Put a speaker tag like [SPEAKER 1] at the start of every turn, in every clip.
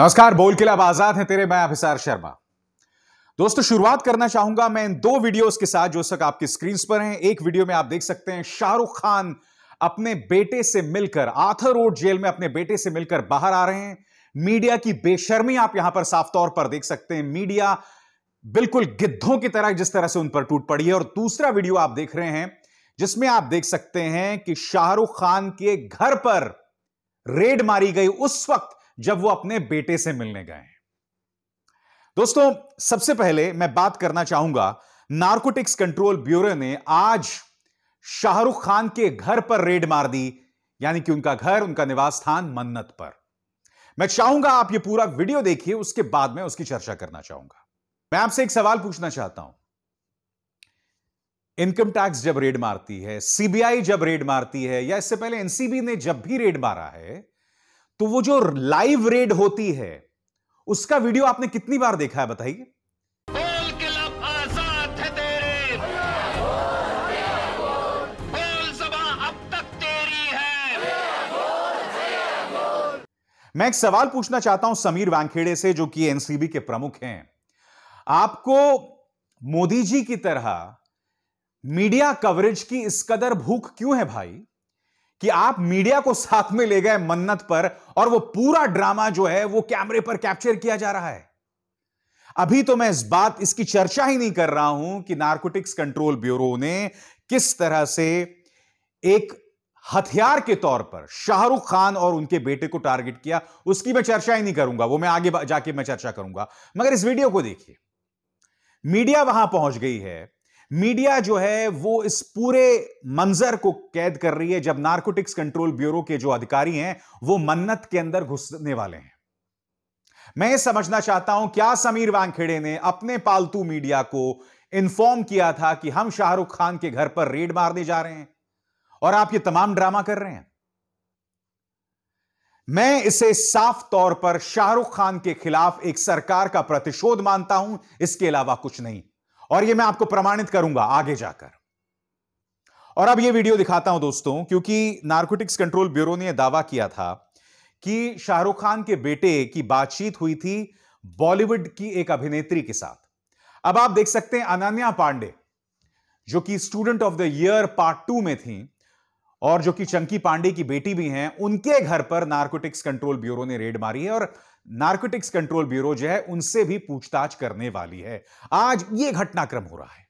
[SPEAKER 1] नमस्कार बोल किला आजाद हैं तेरे मैं अभिसार शर्मा दोस्तों शुरुआत करना चाहूंगा मैं इन दो वीडियोस के साथ जो सक आपकी स्क्रीन पर हैं एक वीडियो में आप देख सकते हैं शाहरुख खान अपने बेटे से मिलकर आथर रोड जेल में अपने बेटे से मिलकर बाहर आ रहे हैं मीडिया की बेशर्मी आप यहां पर साफ तौर पर देख सकते हैं मीडिया बिल्कुल गिद्धों की तरह जिस तरह से उन पर टूट पड़ी है और दूसरा वीडियो आप देख रहे हैं जिसमें आप देख सकते हैं कि शाहरुख खान के घर पर रेड मारी गई उस वक्त जब वो अपने बेटे से मिलने गए दोस्तों सबसे पहले मैं बात करना चाहूंगा नार्कोटिक्स कंट्रोल ब्यूरो ने आज शाहरुख खान के घर पर रेड मार दी यानी कि उनका घर उनका निवास स्थान मन्नत पर मैं चाहूंगा आप ये पूरा वीडियो देखिए उसके बाद में उसकी चर्चा करना चाहूंगा मैं आपसे एक सवाल पूछना चाहता हूं इनकम टैक्स जब रेड मारती है सीबीआई जब रेड मारती है या इससे पहले एनसीबी ने जब भी रेड मारा है तो वो जो लाइव रेड होती है उसका वीडियो आपने कितनी बार देखा है बताइए मैं एक सवाल पूछना चाहता हूं समीर वांखेड़े से जो कि एनसीबी के प्रमुख हैं आपको मोदी जी की तरह मीडिया कवरेज की इस कदर भूख क्यों है भाई कि आप मीडिया को साथ में ले गए मन्नत पर और वो पूरा ड्रामा जो है वो कैमरे पर कैप्चर किया जा रहा है अभी तो मैं इस बात इसकी चर्चा ही नहीं कर रहा हूं कि नार्कोटिक्स कंट्रोल ब्यूरो ने किस तरह से एक हथियार के तौर पर शाहरुख खान और उनके बेटे को टारगेट किया उसकी मैं चर्चा ही नहीं करूंगा वो मैं आगे जाके मैं चर्चा करूंगा मगर इस वीडियो को देखिए मीडिया वहां पहुंच गई है मीडिया जो है वो इस पूरे मंजर को कैद कर रही है जब नार्कोटिक्स कंट्रोल ब्यूरो के जो अधिकारी हैं वो मन्नत के अंदर घुसने वाले हैं मैं समझना चाहता हूं क्या समीर वांखेड़े ने अपने पालतू मीडिया को इन्फॉर्म किया था कि हम शाहरुख खान के घर पर रेड मारने जा रहे हैं और आप ये तमाम ड्रामा कर रहे हैं मैं इसे साफ तौर पर शाहरुख खान के खिलाफ एक सरकार का प्रतिशोध मानता हूं इसके अलावा कुछ नहीं और ये मैं आपको प्रमाणित करूंगा आगे जाकर और अब ये वीडियो दिखाता हूं दोस्तों क्योंकि नार्कोटिक्स कंट्रोल ब्यूरो ने दावा किया था कि शाहरुख खान के बेटे की बातचीत हुई थी बॉलीवुड की एक अभिनेत्री के साथ अब आप देख सकते हैं अनन्या पांडे जो कि Student of the Year part two में थी और जो कि चंकी पांडे की बेटी भी हैं उनके घर पर नार्कोटिक्स कंट्रोल ब्यूरो ने रेड मारी है और नार्कोटिक्स कंट्रोल ब्यूरो जो है उनसे भी पूछताछ करने वाली है आज यह घटनाक्रम हो रहा है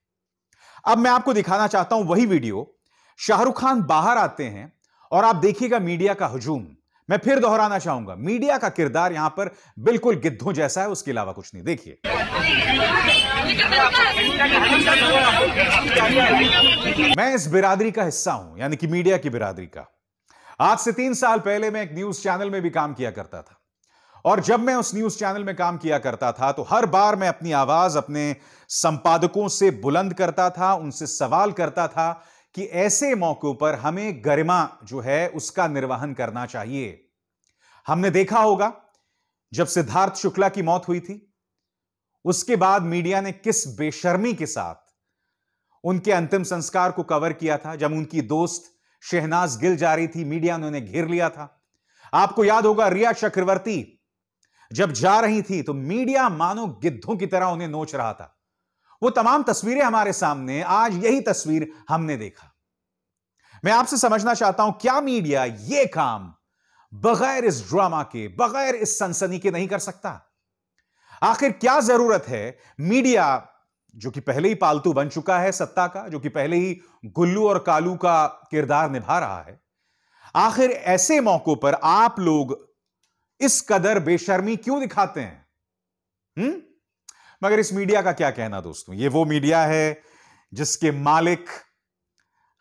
[SPEAKER 1] अब मैं आपको दिखाना चाहता हूं वही वीडियो शाहरुख खान बाहर आते हैं और आप देखिएगा मीडिया का हजूम मैं फिर दोहराना चाहूंगा मीडिया का किरदार यहां पर बिल्कुल गिद्धों जैसा है उसके अलावा कुछ नहीं देखिए मैं इस बिरादरी का हिस्सा हूं यानी कि मीडिया की बिरादरी का आज से तीन साल पहले मैं एक न्यूज चैनल में भी काम किया करता था और जब मैं उस न्यूज चैनल में काम किया करता था तो हर बार मैं अपनी आवाज अपने संपादकों से बुलंद करता था उनसे सवाल करता था कि ऐसे मौकों पर हमें गरिमा जो है उसका निर्वहन करना चाहिए हमने देखा होगा जब सिद्धार्थ शुक्ला की मौत हुई थी उसके बाद मीडिया ने किस बेशर्मी के साथ उनके अंतिम संस्कार को कवर किया था जब उनकी दोस्त शहनाज गिल जा रही थी मीडिया ने उन्हें घेर लिया था आपको याद होगा रिया चक्रवर्ती जब जा रही थी तो मीडिया मानो गिद्धों की तरह उन्हें नोच रहा था वो तमाम तस्वीरें हमारे सामने आज यही तस्वीर हमने देखा मैं आपसे समझना चाहता हूं क्या मीडिया ये काम बगैर इस ड्रामा के बगैर इस सनसनी के नहीं कर सकता आखिर क्या जरूरत है मीडिया जो कि पहले ही पालतू बन चुका है सत्ता का जो कि पहले ही गुल्लू और कालू का किरदार निभा रहा है आखिर ऐसे मौकों पर आप लोग इस कदर बेशर्मी क्यों दिखाते हैं हुँ? हम्म? मगर इस मीडिया का क्या कहना दोस्तों ये वो मीडिया है जिसके मालिक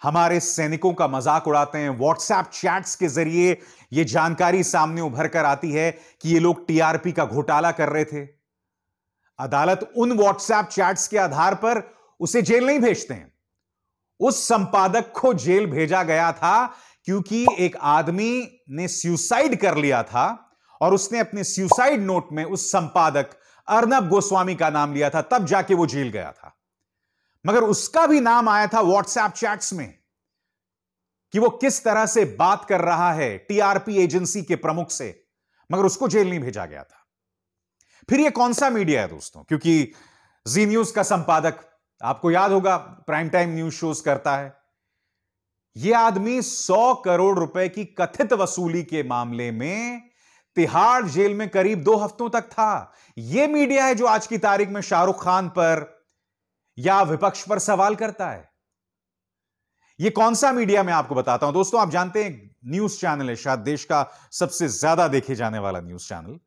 [SPEAKER 1] हमारे सैनिकों का मजाक उड़ाते हैं व्हाट्सएप चैट्स के जरिए यह जानकारी सामने उभर कर आती है कि ये लोग टीआरपी का घोटाला कर रहे थे अदालत उन व्हाट्सएप चैट्स के आधार पर उसे जेल नहीं भेजते हैं उस संपादक को जेल भेजा गया था क्योंकि एक आदमी ने सुसाइड कर लिया था और उसने अपने सुसाइड नोट में उस संपादक अर्नब गोस्वामी का नाम लिया था तब जाके वो जेल गया था मगर उसका भी नाम आया था व्हाट्सएप चैट्स में कि वो किस तरह से बात कर रहा है टीआरपी एजेंसी के प्रमुख से मगर उसको जेल नहीं भेजा गया था फिर ये कौन सा मीडिया है दोस्तों क्योंकि जी न्यूज का संपादक आपको याद होगा प्राइम टाइम न्यूज शोज करता है यह आदमी 100 करोड़ रुपए की कथित वसूली के मामले में तिहाड़ जेल में करीब दो हफ्तों तक था यह मीडिया है जो आज की तारीख में शाहरुख खान पर या विपक्ष पर सवाल करता है यह कौन सा मीडिया मैं आपको बताता हूं दोस्तों आप जानते हैं न्यूज चैनल है शायद देश का सबसे ज्यादा देखे जाने वाला न्यूज चैनल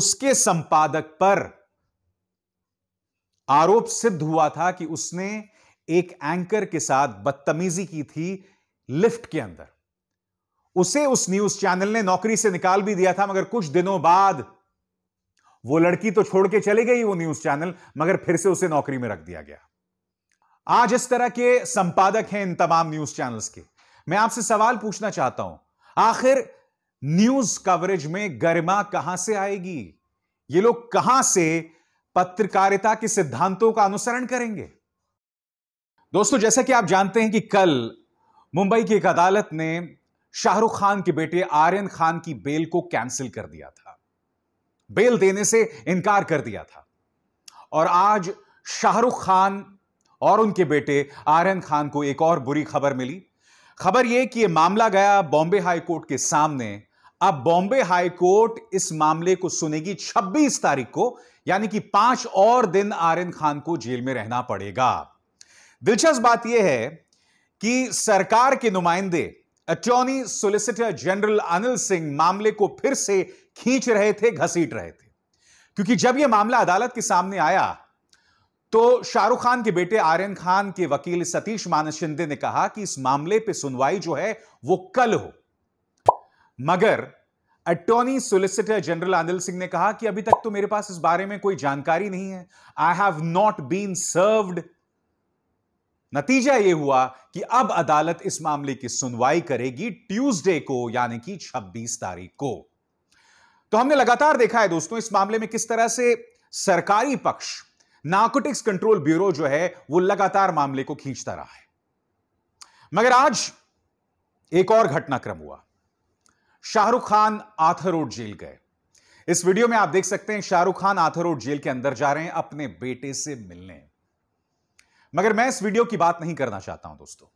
[SPEAKER 1] उसके संपादक पर आरोप सिद्ध हुआ था कि उसने एक एंकर के साथ बदतमीजी की थी लिफ्ट के अंदर उसे उस न्यूज चैनल ने नौकरी से निकाल भी दिया था मगर कुछ दिनों बाद वो लड़की तो छोड़ के चली गई वो न्यूज चैनल मगर फिर से उसे नौकरी में रख दिया गया आज इस तरह के संपादक हैं इन तमाम न्यूज चैनल्स के मैं आपसे सवाल पूछना चाहता हूं आखिर न्यूज कवरेज में गरिमा कहां से आएगी ये लोग कहां से पत्रकारिता के सिद्धांतों का अनुसरण करेंगे दोस्तों जैसा कि आप जानते हैं कि कल मुंबई की एक अदालत ने शाहरुख खान के बेटे आर्यन खान की बेल को कैंसिल कर दिया था बेल देने से इनकार कर दिया था और आज शाहरुख खान और उनके बेटे आर्यन खान को एक और बुरी खबर मिली खबर यह कि यह मामला गया बॉम्बे हाई कोर्ट के सामने अब बॉम्बे हाई कोर्ट इस मामले को सुनेगी 26 तारीख को यानी कि पांच और दिन आर्यन खान को जेल में रहना पड़ेगा दिलचस्प बात यह है कि सरकार के नुमाइंदे attorney solicitor general Anil Singh मामले को फिर से खींच रहे थे घसीट रहे थे क्योंकि जब यह मामला अदालत के सामने आया तो शाहरुख खान के बेटे आर्यन खान के वकील सतीश मानस शिंदे ने कहा कि इस मामले पे सुनवाई जो है वो कल हो मगर attorney solicitor general Anil Singh ने कहा कि अभी तक तो मेरे पास इस बारे में कोई जानकारी नहीं है I have not been served नतीजा यह हुआ कि अब अदालत इस मामले की सुनवाई करेगी ट्यूसडे को यानी कि 26 तारीख को तो हमने लगातार देखा है दोस्तों इस मामले में किस तरह से सरकारी पक्ष नार्कोटिक्स कंट्रोल ब्यूरो जो है वो लगातार मामले को खींचता रहा है मगर आज एक और घटनाक्रम हुआ शाहरुख खान आथरोड जेल गए इस वीडियो में आप देख सकते हैं Shahrukh Khan Arthur Road jail के अंदर जा रहे हैं अपने बेटे से मिलने मगर मैं इस वीडियो की बात नहीं करना चाहता हूं दोस्तों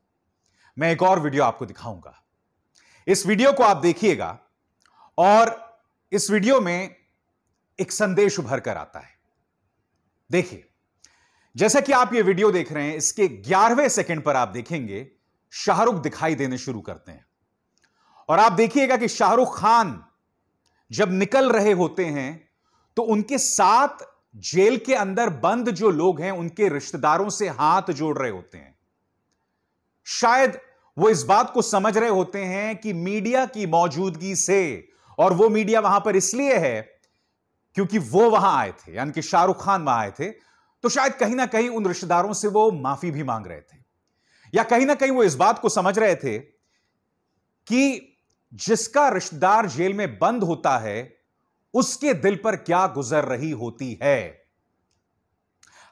[SPEAKER 1] मैं एक और वीडियो आपको दिखाऊंगा इस वीडियो को आप देखिएगा और इस वीडियो में एक संदेश उभर कर आता है देखिए जैसा कि आप ये वीडियो देख रहे हैं इसके ग्यारहवें सेकंड पर आप देखेंगे शाहरुख दिखाई देने शुरू करते हैं और आप देखिएगा कि शाहरुख खान जब निकल रहे होते हैं तो उनके साथ जेल के अंदर बंद जो लोग हैं उनके रिश्तेदारों से हाथ जोड़ रहे होते हैं शायद वो इस बात को समझ रहे होते हैं कि मीडिया की मौजूदगी से और वो मीडिया वहां पर इसलिए है क्योंकि वो वहां आए थे यानी कि शाहरुख खान वहां आए थे तो शायद कहीं ना कहीं उन रिश्तेदारों से वो माफी भी मांग रहे थे या कहीं ना कहीं वो इस बात को समझ रहे थे कि जिसका रिश्तेदार जेल में बंद होता है उसके दिल पर क्या गुजर रही होती है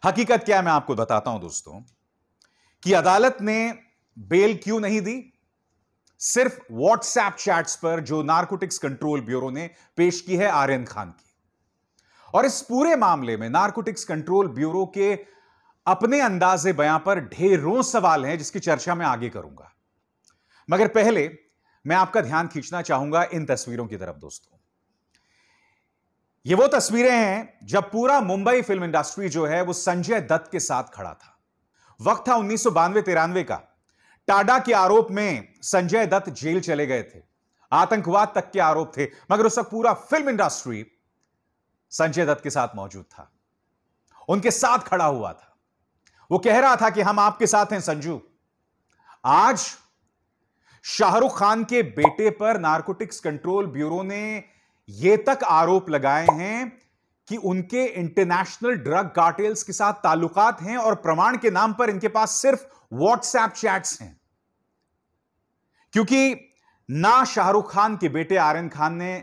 [SPEAKER 1] हकीकत क्या है मैं आपको बताता हूं दोस्तों कि अदालत ने बेल क्यों नहीं दी सिर्फ व्हाट्सएप चैट्स पर जो नार्कोटिक्स कंट्रोल ब्यूरो ने पेश की है आर्यन खान की और इस पूरे मामले में नार्कोटिक्स कंट्रोल ब्यूरो के अपने अंदाजे बयां पर ढेरों सवाल हैं जिसकी चर्चा मैं आगे करूंगा मगर पहले मैं आपका ध्यान खींचना चाहूंगा इन तस्वीरों की तरफ दोस्तों ये वो तस्वीरें हैं जब पूरा मुंबई फिल्म इंडस्ट्री जो है वो संजय दत्त के साथ खड़ा था वक्त था उन्नीस सौ का टाडा के आरोप में संजय दत्त जेल चले गए थे आतंकवाद तक के आरोप थे मगर उस वक्त पूरा फिल्म इंडस्ट्री संजय दत्त के साथ मौजूद था उनके साथ खड़ा हुआ था वो कह रहा था कि हम आपके साथ हैं संजू आज शाहरुख खान के बेटे पर नारकोटिक्स कंट्रोल ब्यूरो ने ये तक आरोप लगाए हैं कि उनके इंटरनेशनल ड्रग कार्टेल्स के साथ ताल्लुकात हैं और प्रमाण के नाम पर इनके पास सिर्फ व्हाट्सएप चैट्स हैं क्योंकि ना शाहरुख खान के बेटे आर्यन खान ने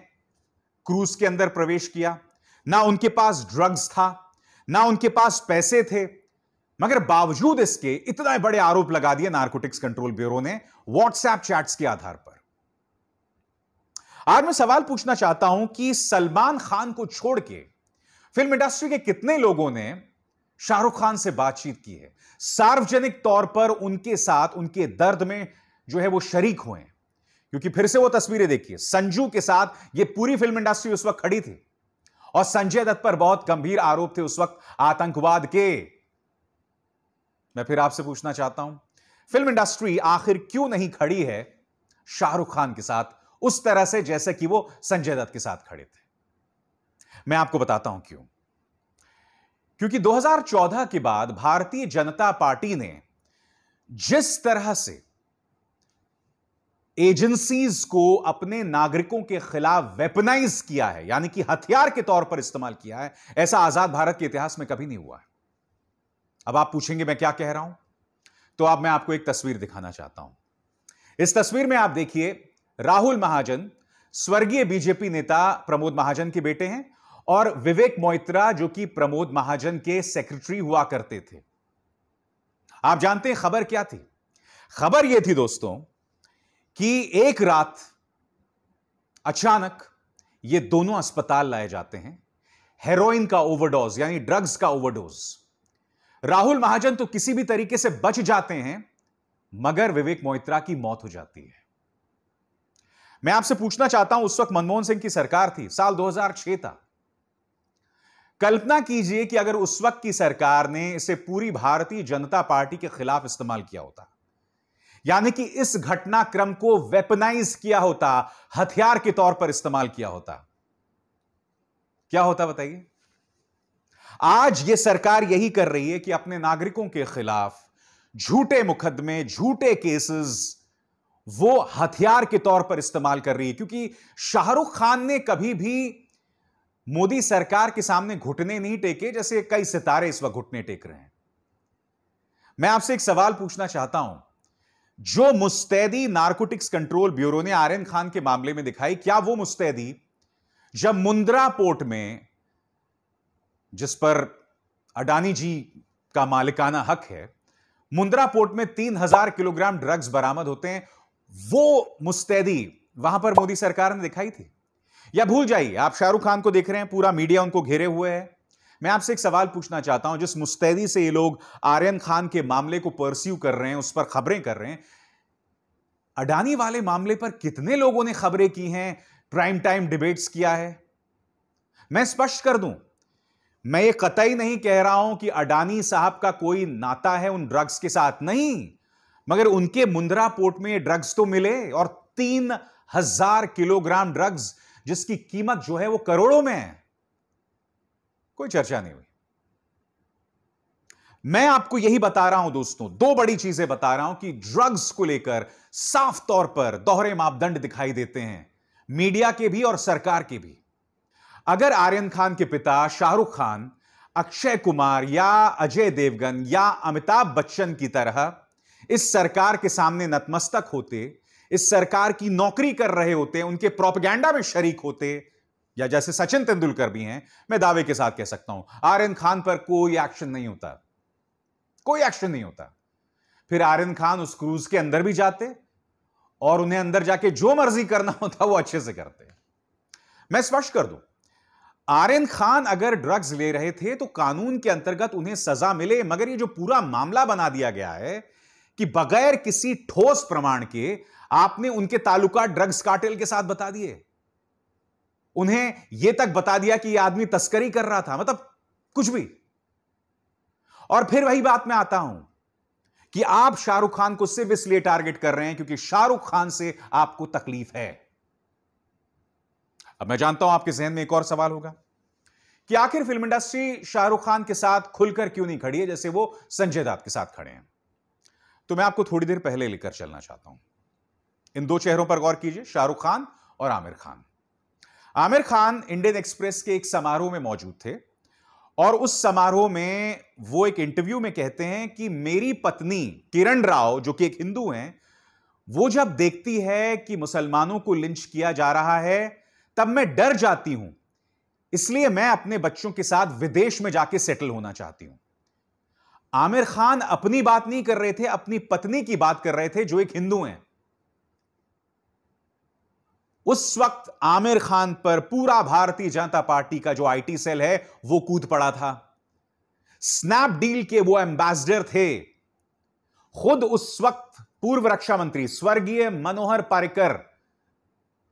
[SPEAKER 1] क्रूज के अंदर प्रवेश किया ना उनके पास ड्रग्स था ना उनके पास पैसे थे मगर बावजूद इसके इतने बड़े आरोप लगा दिए नारकोटिक्स कंट्रोल ब्यूरो ने व्हाट्सएप चैट्स के आधार पर आज मैं सवाल पूछना चाहता हूं कि सलमान खान को छोड़ के फिल्म इंडस्ट्री के कितने लोगों ने शाहरुख खान से बातचीत की है सार्वजनिक तौर पर उनके साथ उनके दर्द में जो है वो शरीक हुए हैं क्योंकि फिर से वो तस्वीरें देखिए संजू के साथ ये पूरी फिल्म इंडस्ट्री उस वक्त खड़ी थी और संजय दत्त पर बहुत गंभीर आरोप थे उस वक्त आतंकवाद के मैं फिर आपसे पूछना चाहता हूं फिल्म इंडस्ट्री आखिर क्यों नहीं खड़ी है शाहरुख खान के साथ उस तरह से जैसे कि वो संजय दत्त के साथ खड़े थे मैं आपको बताता हूं क्यों क्योंकि 2014 के बाद भारतीय जनता पार्टी ने जिस तरह से एजेंसीज को अपने नागरिकों के खिलाफ वेपनाइज किया है यानी कि हथियार के तौर पर इस्तेमाल किया है ऐसा आजाद भारत के इतिहास में कभी नहीं हुआ है अब आप पूछेंगे मैं क्या कह रहा हूं तो अब आप मैं आपको एक तस्वीर दिखाना चाहता हूं इस तस्वीर में आप देखिए राहुल महाजन स्वर्गीय बीजेपी नेता प्रमोद महाजन के बेटे हैं और विवेक मोइत्रा जो कि प्रमोद महाजन के सेक्रेटरी हुआ करते थे आप जानते हैं खबर क्या थी खबर यह थी दोस्तों कि एक रात अचानक ये दोनों अस्पताल लाए जाते हैं हेरोइन का ओवरडोज यानी ड्रग्स का ओवरडोज राहुल महाजन तो किसी भी तरीके से बच जाते हैं मगर विवेक मोइत्रा की मौत हो जाती है मैं आपसे पूछना चाहता हूं उस वक्त मनमोहन सिंह की सरकार थी साल 2006 था कल्पना कीजिए कि अगर उस वक्त की सरकार ने इसे पूरी भारतीय जनता पार्टी के खिलाफ इस्तेमाल किया होता यानी कि इस घटनाक्रम को वेपनाइज किया होता हथियार के तौर पर इस्तेमाल किया होता क्या होता बताइए आज यह सरकार यही कर रही है कि अपने नागरिकों के खिलाफ झूठे मुकदमे झूठे केसेस वो हथियार के तौर पर इस्तेमाल कर रही है क्योंकि शाहरुख खान ने कभी भी मोदी सरकार के सामने घुटने नहीं टेके जैसे कई सितारे इस वक्त घुटने टेक रहे हैं मैं आपसे एक सवाल पूछना चाहता हूं जो मुस्तैदी नार्कोटिक्स कंट्रोल ब्यूरो ने आर्यन खान के मामले में दिखाई क्या वो मुस्तैदी जब मुंद्रा पोर्ट में जिस पर अडानी जी का मालिकाना हक है मुंद्रा पोर्ट में 3000 किलोग्राम ड्रग्स बरामद होते हैं वो मुस्तैदी वहां पर मोदी सरकार ने दिखाई थी या भूल जाइए आप शाहरुख खान को देख रहे हैं पूरा मीडिया उनको घेरे हुए है मैं आपसे एक सवाल पूछना चाहता हूं जिस मुस्तैदी से ये लोग आर्यन खान के मामले को परस्यू कर रहे हैं उस पर खबरें कर रहे हैं अडानी वाले मामले पर कितने लोगों ने खबरें की हैं प्राइम टाइम डिबेट्स किया है मैं स्पष्ट कर दूं मैं ये कतई नहीं कह रहा हूं कि अडानी साहब का कोई नाता है उन ड्रग्स के साथ नहीं मगर उनके मुंद्रा पोर्ट में ड्रग्स तो मिले और तीन हजार किलोग्राम ड्रग्स जिसकी कीमत जो है वो करोड़ों में है कोई चर्चा नहीं हुई मैं आपको यही बता रहा हूं दोस्तों दो बड़ी चीजें बता रहा हूं कि ड्रग्स को लेकर साफ तौर पर दोहरे मापदंड दिखाई देते हैं मीडिया के भी और सरकार के भी अगर आर्यन खान के पिता शाहरुख खान अक्षय कुमार या अजय देवगन या अमिताभ बच्चन की तरह इस सरकार के सामने नतमस्तक होते इस सरकार की नौकरी कर रहे होते उनके प्रोपगैंडा में शरीक होते या जैसे सचिन तेंदुलकर भी हैं मैं दावे के साथ कह सकता हूं आर्यन खान पर कोई एक्शन नहीं होता कोई एक्शन नहीं होता फिर आर्यन खान उस क्रूज के अंदर भी जाते और उन्हें अंदर जाके जो मर्जी करना होता वो अच्छे से करते मैं स्पष्ट कर दू आर्यन खान अगर ड्रग्स ले रहे थे तो कानून के अंतर्गत उन्हें सजा मिले मगर ये जो पूरा मामला बना दिया गया है कि बगैर किसी ठोस प्रमाण के आपने उनके तालुका ड्रग्स कार्टेल के साथ बता दिए उन्हें यह तक बता दिया कि यह आदमी तस्करी कर रहा था मतलब कुछ भी और फिर वही बात मैं आता हूं कि आप शाहरुख खान को सिर्फ इसलिए टारगेट कर रहे हैं क्योंकि शाहरुख खान से आपको तकलीफ है अब मैं जानता हूं आपके जहन में एक और सवाल होगा कि आखिर फिल्म इंडस्ट्री शाहरुख खान के साथ खुलकर क्यों नहीं खड़ी है जैसे वो संजय दत्त के साथ खड़े हैं तो मैं आपको थोड़ी देर पहले लेकर चलना चाहता हूं इन दो चेहरों पर गौर कीजिए शाहरुख खान और आमिर खान आमिर खान इंडियन एक्सप्रेस के एक समारोह में मौजूद थे और उस समारोह में वो एक इंटरव्यू में कहते हैं कि मेरी पत्नी किरण राव जो कि एक हिंदू हैं वो जब देखती है कि मुसलमानों को लिंच किया जा रहा है तब मैं डर जाती हूं इसलिए मैं अपने बच्चों के साथ विदेश में जाके सेटल होना चाहती हूं आमिर खान अपनी बात नहीं कर रहे थे अपनी पत्नी की बात कर रहे थे जो एक हिंदू हैं उस वक्त आमिर खान पर पूरा भारतीय जनता पार्टी का जो आईटी सेल है वो कूद पड़ा था स्नैपडील के वो एम्बेसडर थे खुद उस वक्त पूर्व रक्षा मंत्री स्वर्गीय मनोहर पारिकर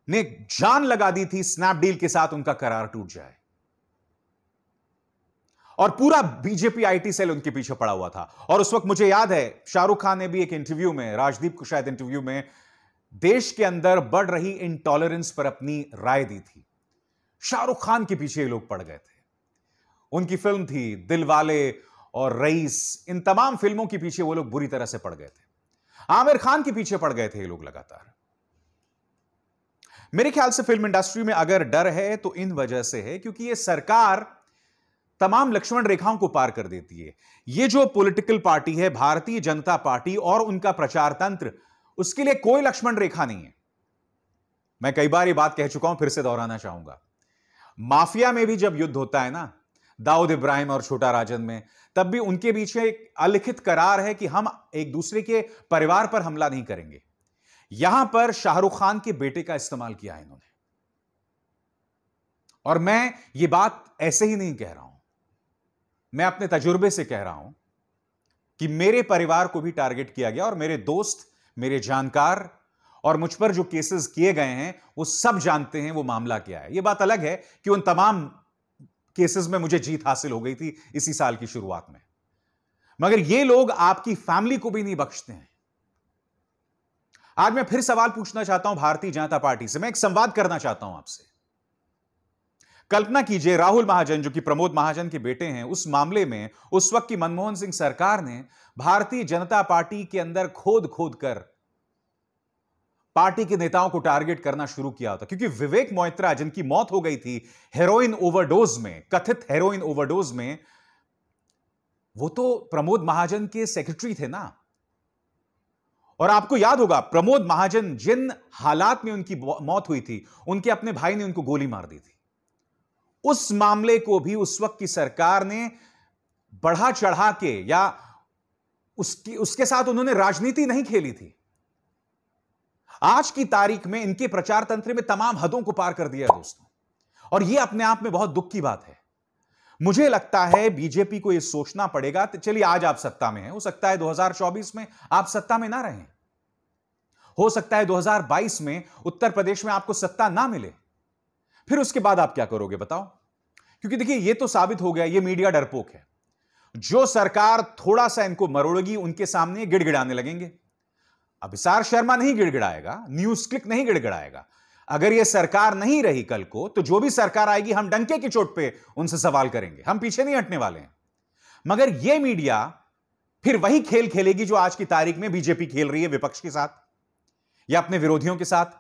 [SPEAKER 1] ने जान लगा दी थी स्नैपडील के साथ उनका करार टूट जाए और पूरा बीजेपी आईटी सेल उनके पीछे पड़ा हुआ था और उस वक्त मुझे याद है शाहरुख खान ने भी एक इंटरव्यू में राजदीप को शायद इंटरव्यू में देश के अंदर बढ़ रही इंटॉलरेंस पर अपनी राय दी थी शाहरुख खान के पीछे लोग पड़ गए थे उनकी फिल्म थी दिलवाले और रईस इन तमाम फिल्मों के पीछे वो लोग बुरी तरह से पड़ गए थे आमिर खान के पीछे पड़ गए थे ये लोग लगातार मेरे ख्याल से फिल्म इंडस्ट्री में अगर डर है तो इन वजह से है क्योंकि ये सरकार तमाम लक्ष्मण रेखाओं को पार कर देती है ये जो पॉलिटिकल पार्टी है भारतीय जनता पार्टी और उनका प्रचार तंत्र उसके लिए कोई लक्ष्मण रेखा नहीं है मैं कई बार ये बात कह चुका हूं फिर से दोहराना चाहूंगा माफिया में भी जब युद्ध होता है ना दाऊद इब्राहिम और छोटा राजन में तब भी उनके पीछे एक अलिखित करार है कि हम एक दूसरे के परिवार पर हमला नहीं करेंगे यहां पर शाहरुख खान के बेटे का इस्तेमाल किया है इन्होंने और मैं ये बात ऐसे ही नहीं कह रहा हूं मैं अपने तजुर्बे से कह रहा हूं कि मेरे परिवार को भी टारगेट किया गया और मेरे दोस्त मेरे जानकार और मुझ पर जो केसेस किए गए हैं वो सब जानते हैं वो मामला क्या है ये बात अलग है कि उन तमाम केसेस में मुझे जीत हासिल हो गई थी इसी साल की शुरुआत में मगर ये लोग आपकी फैमिली को भी नहीं बख्शते हैं आज मैं फिर सवाल पूछना चाहता हूं भारतीय जनता पार्टी से मैं एक संवाद करना चाहता हूं आपसे कल्पना कीजिए राहुल महाजन जो कि प्रमोद महाजन के बेटे हैं उस मामले में उस वक्त की मनमोहन सिंह सरकार ने भारतीय जनता पार्टी के अंदर खोद खोद कर पार्टी के नेताओं को टारगेट करना शुरू किया होता क्योंकि विवेक मोहित्रा जिनकी मौत हो गई थी हेरोइन ओवरडोज में कथित हेरोइन ओवरडोज में वो तो प्रमोद महाजन के सेक्रेटरी थे ना और आपको याद होगा प्रमोद महाजन जिन हालात में उनकी मौत हुई थी उनके अपने भाई ने उनको गोली मार दी थी उस मामले को भी उस वक्त की सरकार ने बढ़ा चढ़ा के या उसकी उसके साथ उन्होंने राजनीति नहीं खेली थी आज की तारीख में इनके प्रचार तंत्र में तमाम हदों को पार कर दिया दोस्तों और यह अपने आप में बहुत दुख की बात है मुझे लगता है बीजेपी को यह सोचना पड़ेगा तो चलिए आज आप सत्ता में हैं हो सकता है 2024 में आप सत्ता में ना रहें हो सकता है 2022 में उत्तर प्रदेश में आपको सत्ता ना मिले फिर उसके बाद आप क्या करोगे बताओ क्योंकि देखिए ये तो साबित हो गया ये मीडिया डरपोक है जो सरकार थोड़ा सा इनको मरोड़ेगी उनके सामने गिड़गिड़ाने लगेंगे अभिसार शर्मा नहीं गिड़गिड़ाएगा न्यूज क्लिक नहीं गिड़गिड़ाएगा अगर ये सरकार नहीं रही कल को तो जो भी सरकार आएगी हम डंके की चोट पे उनसे सवाल करेंगे हम पीछे नहीं हटने वाले हैं मगर यह मीडिया फिर वही खेल खेलेगी जो आज की तारीख में बीजेपी खेल रही है विपक्ष के साथ या अपने विरोधियों के साथ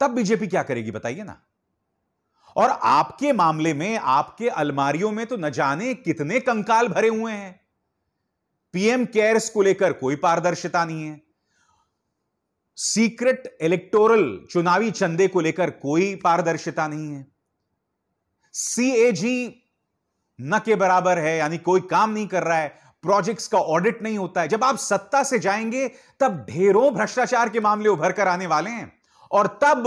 [SPEAKER 1] तब बीजेपी क्या करेगी बताइए ना और आपके मामले में आपके अलमारियों में तो न जाने कितने कंकाल भरे हुए हैं पीएम केयर्स को लेकर कोई पारदर्शिता नहीं है सीक्रेट इलेक्टोरल चुनावी चंदे को लेकर कोई पारदर्शिता नहीं है सीएजी न के बराबर है यानी कोई काम नहीं कर रहा है प्रोजेक्ट्स का ऑडिट नहीं होता है जब आप सत्ता से जाएंगे तब ढेरों भ्रष्टाचार के मामले उभर कर आने वाले हैं और तब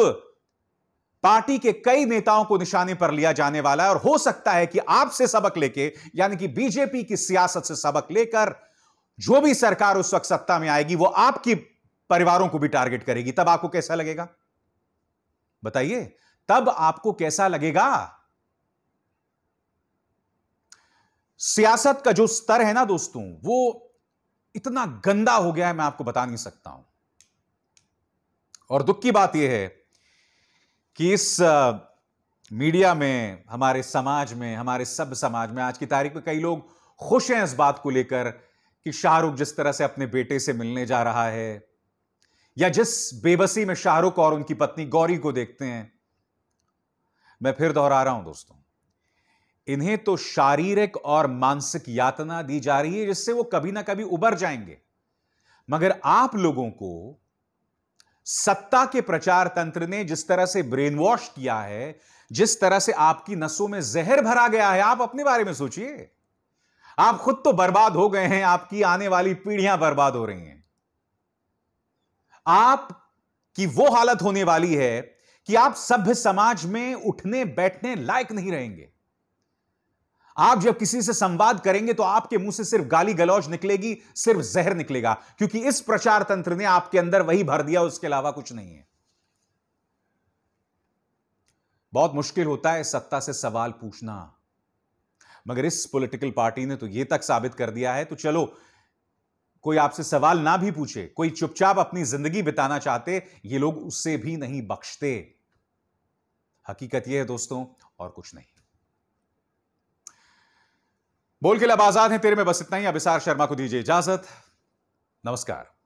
[SPEAKER 1] पार्टी के कई नेताओं को निशाने पर लिया जाने वाला है और हो सकता है कि आपसे सबक लेके यानी कि बीजेपी की सियासत से सबक लेकर जो भी सरकार उस वक्त सत्ता में आएगी वो आपकी परिवारों को भी टारगेट करेगी तब आपको कैसा लगेगा बताइए तब आपको कैसा लगेगा सियासत का जो स्तर है ना दोस्तों वो इतना गंदा हो गया है मैं आपको बता नहीं सकता हूं और दुख की बात यह है कि इस मीडिया में हमारे समाज में हमारे सब समाज में आज की तारीख में कई लोग खुश हैं इस बात को लेकर कि शाहरुख जिस तरह से अपने बेटे से मिलने जा रहा है या जिस बेबसी में शाहरुख और उनकी पत्नी गौरी को देखते हैं मैं फिर दोहरा रहा हूं दोस्तों इन्हें तो शारीरिक और मानसिक यातना दी जा रही है जिससे वो कभी ना कभी उबर जाएंगे मगर आप लोगों को सत्ता के प्रचार तंत्र ने जिस तरह से ब्रेन वॉश किया है जिस तरह से आपकी नसों में जहर भरा गया है आप अपने बारे में सोचिए आप खुद तो बर्बाद हो गए हैं आपकी आने वाली पीढ़ियां बर्बाद हो रही हैं आप की वो हालत होने वाली है कि आप सभ्य समाज में उठने बैठने लायक नहीं रहेंगे आप जब किसी से संवाद करेंगे तो आपके मुंह से सिर्फ गाली गलौज निकलेगी सिर्फ जहर निकलेगा क्योंकि इस प्रचार तंत्र ने आपके अंदर वही भर दिया उसके अलावा कुछ नहीं है बहुत मुश्किल होता है सत्ता से सवाल पूछना मगर इस पॉलिटिकल पार्टी ने तो यह तक साबित कर दिया है तो चलो कोई आपसे सवाल ना भी पूछे कोई चुपचाप अपनी जिंदगी बिताना चाहते ये लोग उससे भी नहीं बख्शते हकीकत यह है दोस्तों और कुछ नहीं बोल के लब आजाद हैं तेरे में बस इतना ही अभिसार शर्मा को दीजिए इजाजत नमस्कार